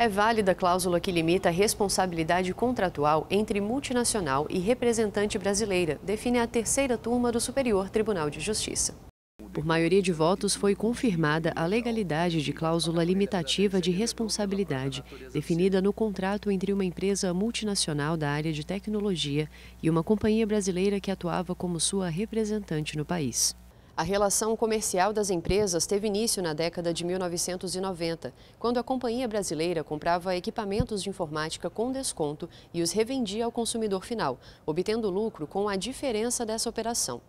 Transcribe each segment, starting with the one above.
É válida a cláusula que limita a responsabilidade contratual entre multinacional e representante brasileira, define a terceira turma do Superior Tribunal de Justiça. Por maioria de votos, foi confirmada a legalidade de cláusula limitativa de responsabilidade, definida no contrato entre uma empresa multinacional da área de tecnologia e uma companhia brasileira que atuava como sua representante no país. A relação comercial das empresas teve início na década de 1990, quando a companhia brasileira comprava equipamentos de informática com desconto e os revendia ao consumidor final, obtendo lucro com a diferença dessa operação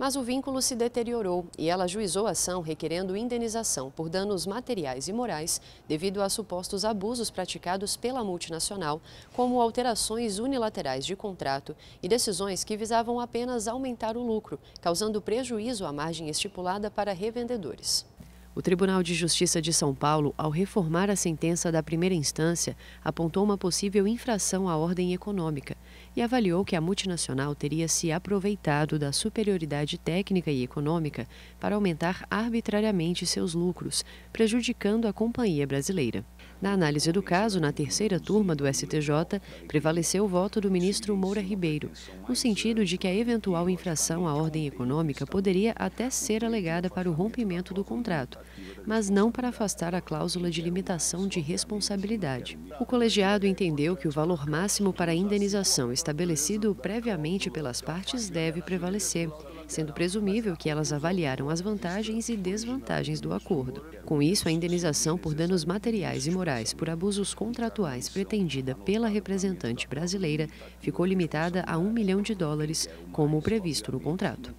mas o vínculo se deteriorou e ela juizou a ação requerendo indenização por danos materiais e morais devido a supostos abusos praticados pela multinacional, como alterações unilaterais de contrato e decisões que visavam apenas aumentar o lucro, causando prejuízo à margem estipulada para revendedores. O Tribunal de Justiça de São Paulo, ao reformar a sentença da primeira instância, apontou uma possível infração à ordem econômica e avaliou que a multinacional teria se aproveitado da superioridade técnica e econômica para aumentar arbitrariamente seus lucros, prejudicando a companhia brasileira. Na análise do caso, na terceira turma do STJ, prevaleceu o voto do ministro Moura Ribeiro, no sentido de que a eventual infração à ordem econômica poderia até ser alegada para o rompimento do contrato, mas não para afastar a cláusula de limitação de responsabilidade. O colegiado entendeu que o valor máximo para a indenização estabelecido previamente pelas partes deve prevalecer, sendo presumível que elas avaliaram as vantagens e desvantagens do acordo. Com isso, a indenização por danos materiais e morais por abusos contratuais pretendida pela representante brasileira ficou limitada a um milhão de dólares, como previsto no contrato.